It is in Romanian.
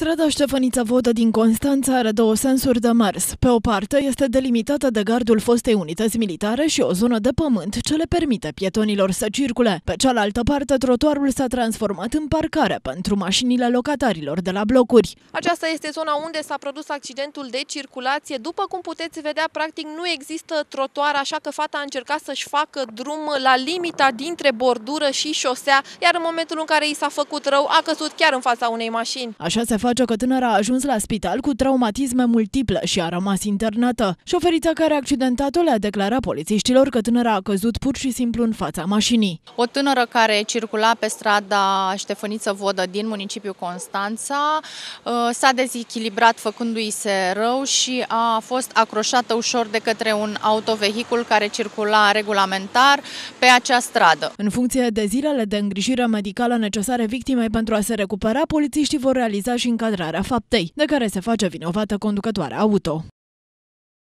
Strada Ștefănița Vodă din Constanța are două sensuri de mers. Pe o parte, este delimitată de gardul fostei unități militare și o zonă de pământ ce le permite pietonilor să circule. Pe cealaltă parte, trotuarul s-a transformat în parcare pentru mașinile locatarilor de la blocuri. Aceasta este zona unde s-a produs accidentul de circulație. După cum puteți vedea, practic nu există trotuar, așa că fata a încercat să-și facă drum la limita dintre bordură și șosea, iar în momentul în care i s-a făcut rău, a căzut chiar în fața unei mașini. Așa se face face că tânăra a ajuns la spital cu traumatisme multiple și a rămas internată. Șoferița care a accidentat-o le-a declarat polițiștilor că tânăra a căzut pur și simplu în fața mașinii. O tânără care circula pe strada Ștefăniță Vodă din municipiul Constanța uh, s-a dezechilibrat făcându-i se rău și a fost acroșată ușor de către un autovehicul care circula regulamentar pe acea stradă. În funcție de zilele de îngrijire medicală necesare victimei pentru a se recupera, polițiștii vor realiza și în încadrarea faptei, de care se face vinovată conducătoarea auto.